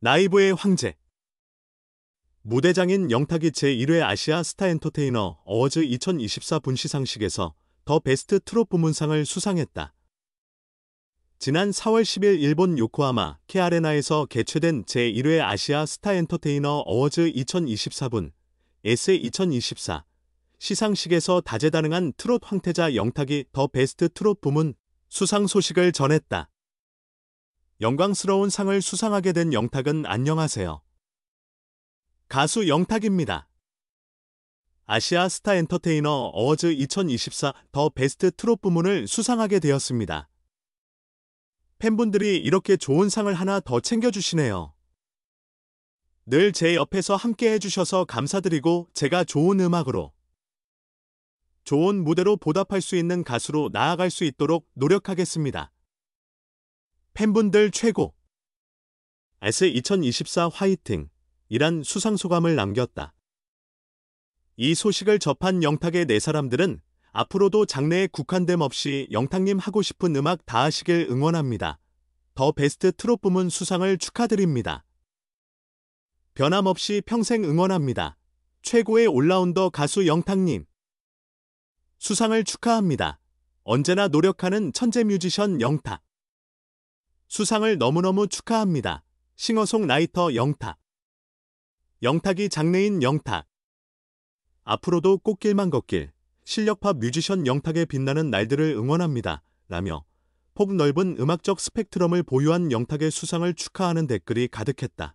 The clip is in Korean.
나이브의 황제 무대장인 영탁이 제1회 아시아 스타 엔터테이너 어워즈 2024 분시상식에서 더 베스트 트롯 부문상을 수상했다. 지난 4월 10일 일본 요코하마 케아레나에서 개최된 제1회 아시아 스타 엔터테이너 어워즈 2024분 에세 2024 시상식에서 다재다능한 트롯 황태자 영탁이 더 베스트 트롯 부문 수상 소식을 전했다. 영광스러운 상을 수상하게 된 영탁은 안녕하세요. 가수 영탁입니다. 아시아 스타 엔터테이너 어워즈 2024 더 베스트 트롯 부문을 수상하게 되었습니다. 팬분들이 이렇게 좋은 상을 하나 더 챙겨주시네요. 늘 제 옆에서 함께 해주셔서 감사드리고 제가 좋은 음악으로 좋은 무대로 보답할 수 있는 가수로 나아갈 수 있도록 노력하겠습니다. 팬분들 최고! 에스 2024 화이팅! 이란 수상소감을 남겼다. 이 소식을 접한 영탁의 네 사람들은 앞으로도 장래에 국한됨 없이 영탁님 하고 싶은 음악 다 하시길 응원합니다. 더 베스트 트롯 부문 수상을 축하드립니다. 변함없이 평생 응원합니다. 최고의 올라운더 가수 영탁님. 수상을 축하합니다. 언제나 노력하는 천재 뮤지션 영탁. 수상을 너무너무 축하합니다. 싱어송라이터 영탁 영탁이 장래인 영탁 앞으로도 꽃길만 걷길 실력파 뮤지션 영탁의 빛나는 날들을 응원합니다. 라며 폭넓은 음악적 스펙트럼을 보유한 영탁의 수상을 축하하는 댓글이 가득했다.